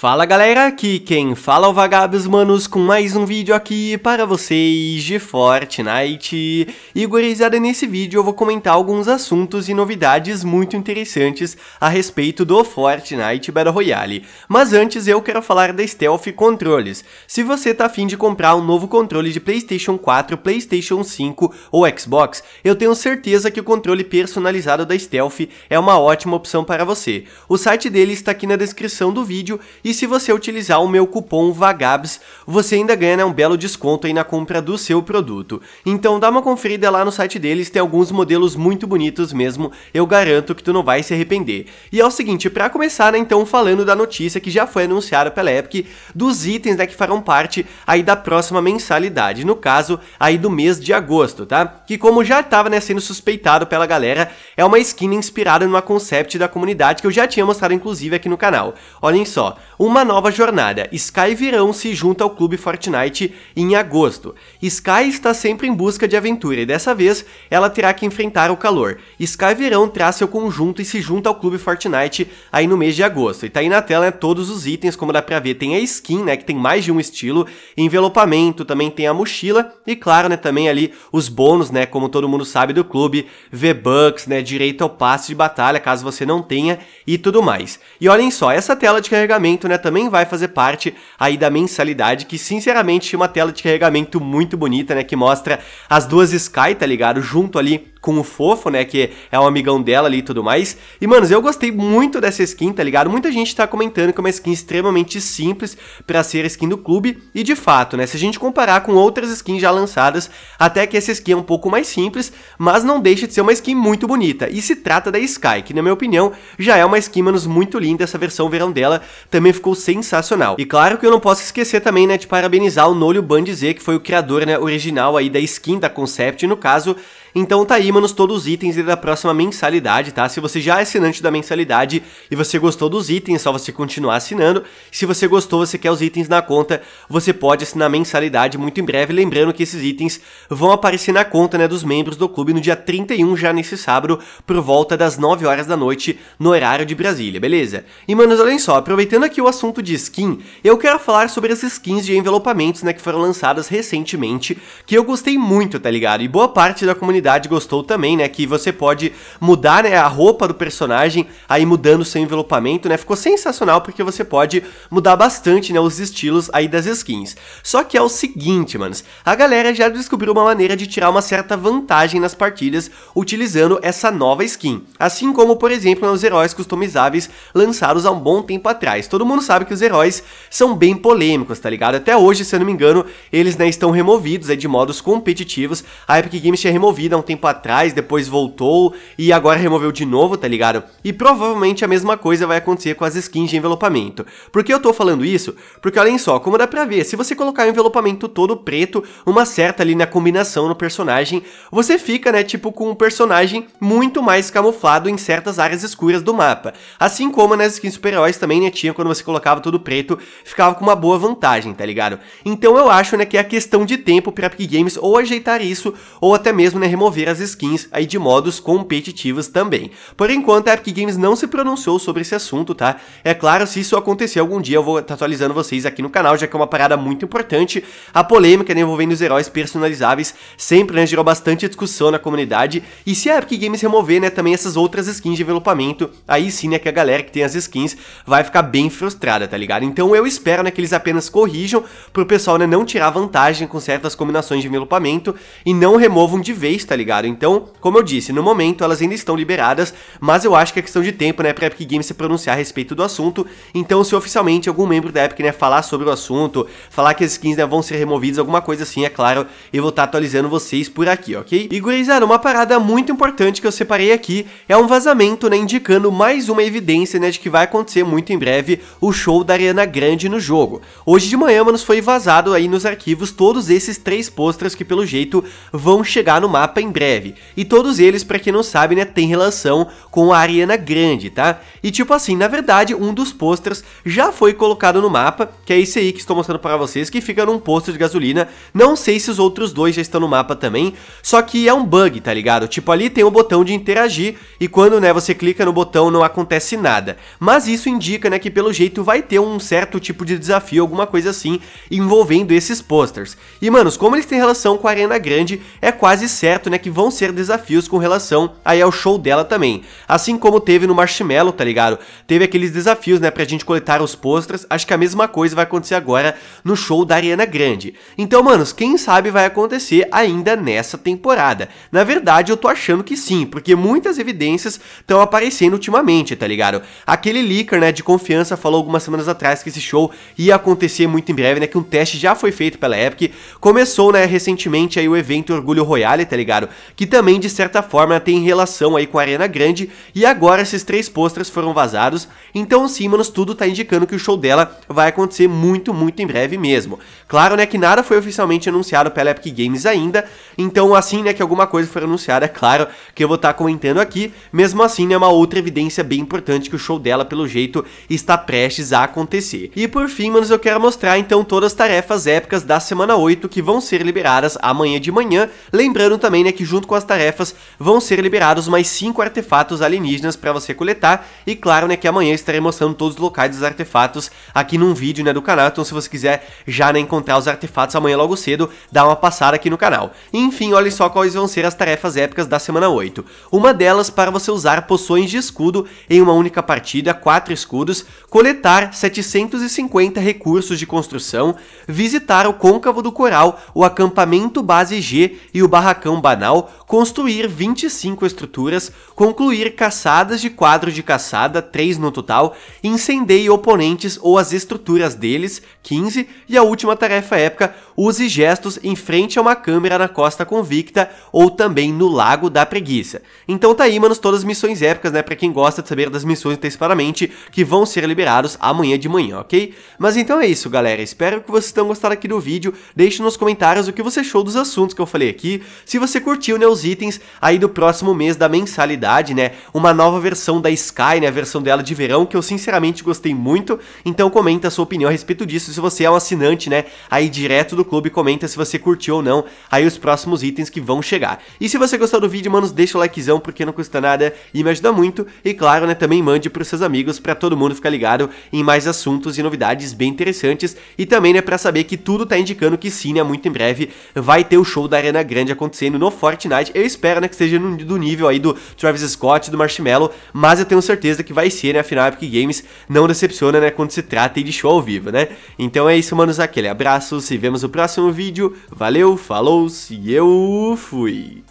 Fala galera, aqui quem fala é o Vagabos Manos com mais um vídeo aqui para vocês de Fortnite. E gurizada, nesse vídeo eu vou comentar alguns assuntos e novidades muito interessantes a respeito do Fortnite Battle Royale. Mas antes eu quero falar da Stealth Controles. Se você tá afim de comprar um novo controle de Playstation 4, Playstation 5 ou Xbox, eu tenho certeza que o controle personalizado da Stealth é uma ótima opção para você. O site dele está aqui na descrição do vídeo e se você utilizar o meu cupom VAGABS, você ainda ganha né, um belo desconto aí na compra do seu produto. Então dá uma conferida lá no site deles, tem alguns modelos muito bonitos mesmo, eu garanto que tu não vai se arrepender. E é o seguinte, para começar né, então falando da notícia que já foi anunciada pela Epic, dos itens né, que farão parte aí da próxima mensalidade, no caso aí do mês de agosto, tá? Que como já estava né, sendo suspeitado pela galera, é uma skin inspirada numa concept da comunidade que eu já tinha mostrado inclusive aqui no canal. Olhem só, uma nova jornada. Sky Virão se junta ao clube Fortnite em agosto. Sky está sempre em busca de aventura e dessa vez ela terá que enfrentar o calor. Sky Virão traz seu conjunto e se junta ao clube Fortnite aí no mês de agosto. E tá aí na tela né, todos os itens, como dá pra ver, tem a skin, né, que tem mais de um estilo, envelopamento, também tem a mochila e claro, né, também ali os bônus, né, como todo mundo sabe do clube, V-Bucks, né, direito ao passe de batalha, caso você não tenha e tudo mais. E olhem só, essa tela de carregamento né, também vai fazer parte aí da mensalidade, que sinceramente tinha uma tela de carregamento muito bonita, né, que mostra as duas Sky, tá ligado? Junto ali com o Fofo, né, que é um amigão dela ali e tudo mais. E, manos, eu gostei muito dessa skin, tá ligado? Muita gente tá comentando que é uma skin extremamente simples para ser skin do clube, e de fato, né, se a gente comparar com outras skins já lançadas, até que essa skin é um pouco mais simples, mas não deixa de ser uma skin muito bonita. E se trata da Sky, que na minha opinião, já é uma skin, manos, muito linda, essa versão verão dela também ficou sensacional. E claro que eu não posso esquecer também, né, de parabenizar o Nolio Bandize, que foi o criador, né, original aí da skin da Concept, no caso, então tá aí, manos, todos os itens da próxima mensalidade, tá? Se você já é assinante da mensalidade e você gostou dos itens, é só você continuar assinando. Se você gostou, você quer os itens na conta, você pode assinar mensalidade muito em breve. Lembrando que esses itens vão aparecer na conta né, dos membros do clube no dia 31, já nesse sábado, por volta das 9 horas da noite, no horário de Brasília, beleza? E, manos, olhem só, aproveitando aqui o assunto de skin, eu quero falar sobre as skins de envelopamentos, né, que foram lançadas recentemente, que eu gostei muito, tá ligado? E boa parte da comunidade comunidade gostou também, né? Que você pode mudar né, a roupa do personagem, aí mudando seu envelopamento, né? Ficou sensacional porque você pode mudar bastante, né? Os estilos aí das skins. Só que é o seguinte, manos, a galera já descobriu uma maneira de tirar uma certa vantagem nas partilhas utilizando essa nova skin. Assim como, por exemplo, nos né, heróis customizáveis lançados há um bom tempo atrás. Todo mundo sabe que os heróis são bem polêmicos, tá ligado? Até hoje, se eu não me engano, eles né, estão removidos é de modos competitivos. A Epic Games tinha removido há um tempo atrás, depois voltou e agora removeu de novo, tá ligado? E provavelmente a mesma coisa vai acontecer com as skins de envelopamento. Por que eu tô falando isso? Porque olhem só, como dá pra ver, se você colocar o envelopamento todo preto, uma certa ali na combinação no personagem, você fica, né, tipo, com um personagem muito mais camuflado em certas áreas escuras do mapa. Assim como nas skins super-heróis também, né, tinha quando você colocava tudo preto, ficava com uma boa vantagem, tá ligado? Então eu acho, né, que é questão de tempo pra Epic Games ou ajeitar isso, ou até mesmo, né, remover as skins aí de modos competitivos também. Por enquanto, a Epic Games não se pronunciou sobre esse assunto, tá? É claro, se isso acontecer algum dia, eu vou estar tá atualizando vocês aqui no canal, já que é uma parada muito importante. A polêmica né, envolvendo os heróis personalizáveis sempre né, gerou bastante discussão na comunidade. E se a Epic Games remover né, também essas outras skins de envelopamento, aí sim né, que a galera que tem as skins vai ficar bem frustrada, tá ligado? Então eu espero né, que eles apenas corrijam pro pessoal né, não tirar vantagem com certas combinações de envelopamento e não removam de vez tá ligado? Então, como eu disse, no momento elas ainda estão liberadas, mas eu acho que é questão de tempo, né, pra Epic Games se pronunciar a respeito do assunto. Então, se oficialmente algum membro da Epic, né, falar sobre o assunto, falar que as skins, né, vão ser removidas, alguma coisa assim, é claro, eu vou estar tá atualizando vocês por aqui, ok? E, gurizada, uma parada muito importante que eu separei aqui é um vazamento, né, indicando mais uma evidência, né, de que vai acontecer muito em breve o show da Ariana Grande no jogo. Hoje de manhã, mano, foi vazado aí nos arquivos todos esses três posters que, pelo jeito, vão chegar no mapa capa em breve. E todos eles, para quem não sabe, né, tem relação com a Ariana Grande, tá? E tipo assim, na verdade, um dos posters já foi colocado no mapa, que é esse aí que estou mostrando para vocês, que fica num posto de gasolina. Não sei se os outros dois já estão no mapa também, só que é um bug, tá ligado? Tipo, ali tem o botão de interagir e quando, né, você clica no botão não acontece nada. Mas isso indica, né, que pelo jeito vai ter um certo tipo de desafio, alguma coisa assim, envolvendo esses posters. E, manos, como eles têm relação com a Arena Grande, é quase certo certo, né, que vão ser desafios com relação aí ao show dela também. Assim como teve no Marshmallow, tá ligado? Teve aqueles desafios, né, pra gente coletar os posters, acho que a mesma coisa vai acontecer agora no show da Ariana Grande. Então, manos, quem sabe vai acontecer ainda nessa temporada. Na verdade, eu tô achando que sim, porque muitas evidências estão aparecendo ultimamente, tá ligado? Aquele leaker, né, de confiança falou algumas semanas atrás que esse show ia acontecer muito em breve, né, que um teste já foi feito pela Epic. Começou, né, recentemente aí o evento Orgulho Royale, tá ligado? Bolsonaro, que também de certa forma tem relação aí com a Arena Grande, e agora esses três posters foram vazados, então sim, manos, tudo tá indicando que o show dela vai acontecer muito, muito em breve mesmo. Claro, né, que nada foi oficialmente anunciado pela Epic Games ainda, então assim, né, que alguma coisa for anunciada, é claro que eu vou estar tá comentando aqui, mesmo assim, né, é uma outra evidência bem importante que o show dela, pelo jeito, está prestes a acontecer. E por fim, manos, eu quero mostrar então todas as tarefas épicas da semana 8 que vão ser liberadas amanhã de manhã, lembrando também, né, determina que junto com as tarefas vão ser liberados mais 5 artefatos alienígenas para você coletar, e claro né, que amanhã estarei mostrando todos os locais dos artefatos aqui num vídeo né, do canal, então se você quiser já né, encontrar os artefatos amanhã logo cedo, dá uma passada aqui no canal. Enfim, olhem só quais vão ser as tarefas épicas da semana 8. Uma delas para você usar poções de escudo em uma única partida, 4 escudos, coletar 750 recursos de construção, visitar o côncavo do coral, o acampamento base G e o barracão Badal canal, construir 25 estruturas, concluir caçadas de quadro de caçada, 3 no total, incendeie oponentes ou as estruturas deles, 15, e a última tarefa épica, use gestos em frente a uma câmera na costa convicta ou também no Lago da Preguiça. Então tá aí, manos, todas as missões épicas, né, pra quem gosta de saber das missões antecipadamente, que vão ser liberados amanhã de manhã, ok? Mas então é isso, galera, espero que vocês tenham gostado aqui do vídeo, deixe nos comentários o que você achou dos assuntos que eu falei aqui, se você curtiu, né, os itens aí do próximo mês da mensalidade, né? Uma nova versão da Sky, né, a versão dela de verão, que eu sinceramente gostei muito. Então comenta a sua opinião a respeito disso, se você é um assinante, né, aí direto do clube, comenta se você curtiu ou não aí os próximos itens que vão chegar. E se você gostou do vídeo, manos, deixa o likezão porque não custa nada e me ajuda muito. E claro, né, também mande para os seus amigos para todo mundo ficar ligado em mais assuntos e novidades bem interessantes e também, né, para saber que tudo tá indicando que sim, né, muito em breve vai ter o show da Arena Grande acontecendo no no Fortnite. Eu espero, né, que seja no, do nível aí do Travis Scott, do Marshmallow, mas eu tenho certeza que vai ser, né, afinal a Epic Games não decepciona, né, quando se trata de show ao vivo, né? Então é isso, manos, aquele abraço, se vemos no próximo vídeo, valeu, falou, e eu fui!